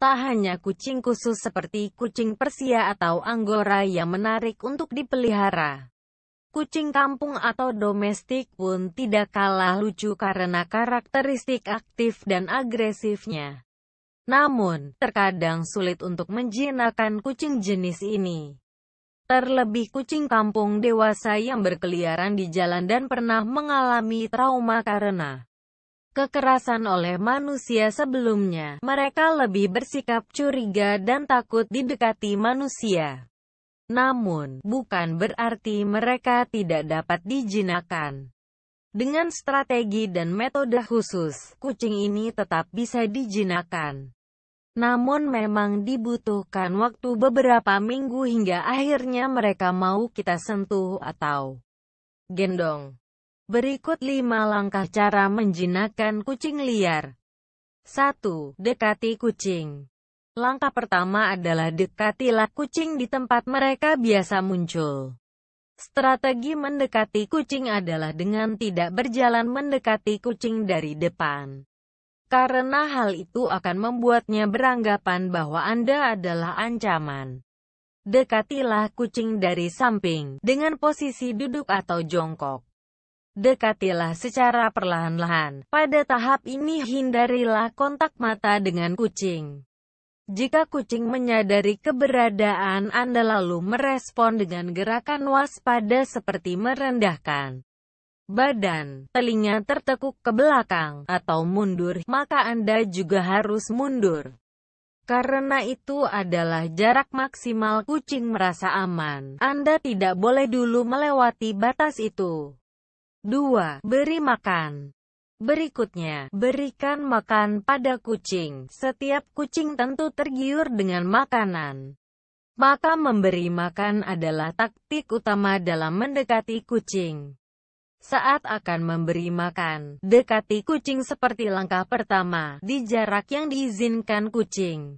Tak hanya kucing khusus seperti kucing Persia atau Anggora yang menarik untuk dipelihara. Kucing kampung atau domestik pun tidak kalah lucu karena karakteristik aktif dan agresifnya. Namun, terkadang sulit untuk menjinakkan kucing jenis ini. Terlebih kucing kampung dewasa yang berkeliaran di jalan dan pernah mengalami trauma karena kekerasan oleh manusia sebelumnya, mereka lebih bersikap curiga dan takut didekati manusia. Namun, bukan berarti mereka tidak dapat dijinakan. Dengan strategi dan metode khusus, kucing ini tetap bisa dijinakan. Namun memang dibutuhkan waktu beberapa minggu hingga akhirnya mereka mau kita sentuh atau gendong. Berikut 5 langkah cara menjinakkan kucing liar. 1. Dekati kucing. Langkah pertama adalah dekatilah kucing di tempat mereka biasa muncul. Strategi mendekati kucing adalah dengan tidak berjalan mendekati kucing dari depan. Karena hal itu akan membuatnya beranggapan bahwa Anda adalah ancaman. Dekatilah kucing dari samping, dengan posisi duduk atau jongkok. Dekatilah secara perlahan-lahan. Pada tahap ini hindarilah kontak mata dengan kucing. Jika kucing menyadari keberadaan Anda lalu merespon dengan gerakan waspada seperti merendahkan badan, telinga tertekuk ke belakang, atau mundur, maka Anda juga harus mundur. Karena itu adalah jarak maksimal kucing merasa aman. Anda tidak boleh dulu melewati batas itu. 2. Beri makan. Berikutnya, berikan makan pada kucing. Setiap kucing tentu tergiur dengan makanan. Maka memberi makan adalah taktik utama dalam mendekati kucing. Saat akan memberi makan, dekati kucing seperti langkah pertama, di jarak yang diizinkan kucing.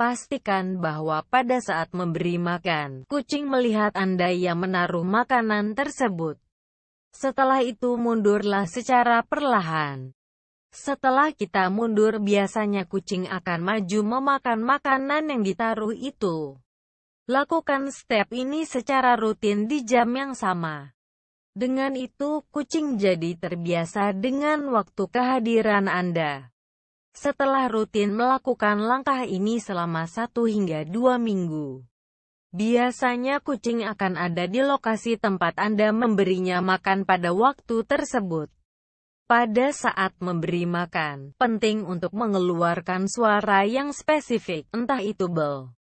Pastikan bahwa pada saat memberi makan, kucing melihat Anda yang menaruh makanan tersebut. Setelah itu mundurlah secara perlahan. Setelah kita mundur biasanya kucing akan maju memakan makanan yang ditaruh itu. Lakukan step ini secara rutin di jam yang sama. Dengan itu, kucing jadi terbiasa dengan waktu kehadiran Anda. Setelah rutin melakukan langkah ini selama satu hingga dua minggu. Biasanya kucing akan ada di lokasi tempat Anda memberinya makan pada waktu tersebut. Pada saat memberi makan, penting untuk mengeluarkan suara yang spesifik, entah itu bel,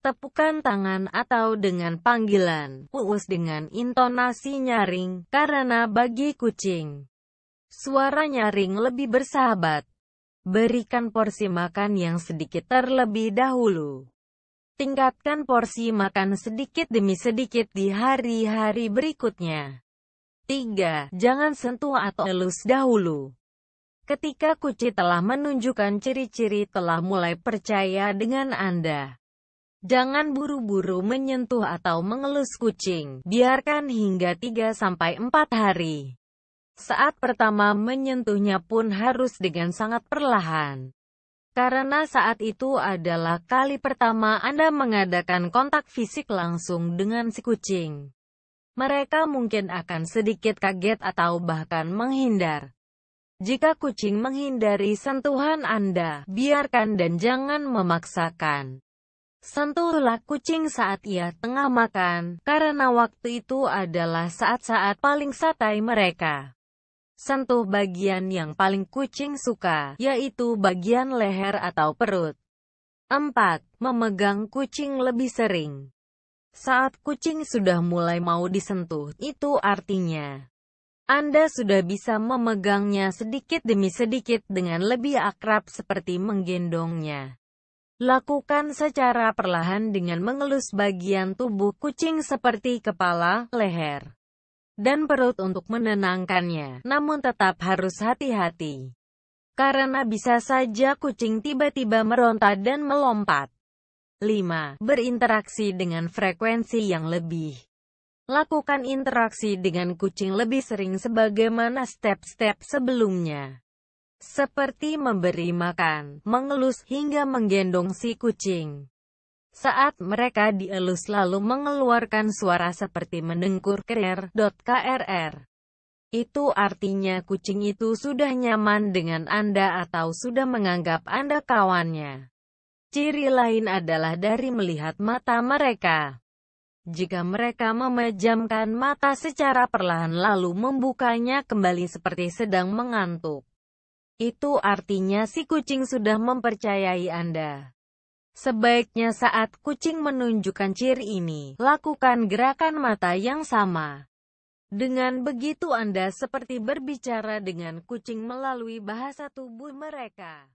tepukan tangan atau dengan panggilan, uus dengan intonasi nyaring, karena bagi kucing, suara nyaring lebih bersahabat. Berikan porsi makan yang sedikit terlebih dahulu. Tingkatkan porsi makan sedikit demi sedikit di hari-hari berikutnya. 3. Jangan sentuh atau elus dahulu. Ketika kucing telah menunjukkan ciri-ciri telah mulai percaya dengan Anda. Jangan buru-buru menyentuh atau mengelus kucing, biarkan hingga 3-4 hari. Saat pertama menyentuhnya pun harus dengan sangat perlahan. Karena saat itu adalah kali pertama Anda mengadakan kontak fisik langsung dengan si kucing. Mereka mungkin akan sedikit kaget atau bahkan menghindar. Jika kucing menghindari sentuhan Anda, biarkan dan jangan memaksakan. Sentuhlah kucing saat ia tengah makan, karena waktu itu adalah saat-saat paling santai mereka. Sentuh bagian yang paling kucing suka, yaitu bagian leher atau perut. 4. Memegang kucing lebih sering. Saat kucing sudah mulai mau disentuh, itu artinya Anda sudah bisa memegangnya sedikit demi sedikit dengan lebih akrab seperti menggendongnya. Lakukan secara perlahan dengan mengelus bagian tubuh kucing seperti kepala, leher, dan perut untuk menenangkannya, namun tetap harus hati-hati. Karena bisa saja kucing tiba-tiba meronta dan melompat. 5. Berinteraksi dengan frekuensi yang lebih Lakukan interaksi dengan kucing lebih sering sebagaimana step-step sebelumnya. Seperti memberi makan, mengelus, hingga menggendong si kucing. Saat mereka dielus lalu mengeluarkan suara seperti menengkur krer, krr. Itu artinya kucing itu sudah nyaman dengan Anda atau sudah menganggap Anda kawannya. Ciri lain adalah dari melihat mata mereka. Jika mereka memejamkan mata secara perlahan lalu membukanya kembali seperti sedang mengantuk, itu artinya si kucing sudah mempercayai Anda. Sebaiknya saat kucing menunjukkan ciri ini, lakukan gerakan mata yang sama. Dengan begitu Anda seperti berbicara dengan kucing melalui bahasa tubuh mereka.